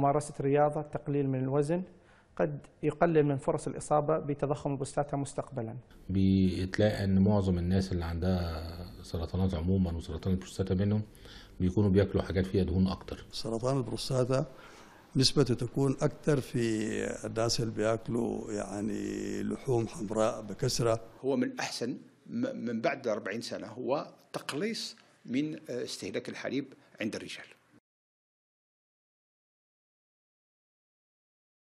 ممارسة رياضة تقليل من الوزن قد يقلل من فرص الإصابة بتضخم البستاتا مستقبلا بتلاقي أن معظم الناس اللي عندها سرطانات عموما وسرطان البروستاتا منهم بيكونوا بياكلوا حاجات فيها دهون أكتر سرطان البروستاتا نسبته تكون أكثر في الناس اللي بياكلوا يعني لحوم حمراء بكثرة هو من أحسن من بعد 40 سنة هو تقليص من استهلاك الحليب عند الرجال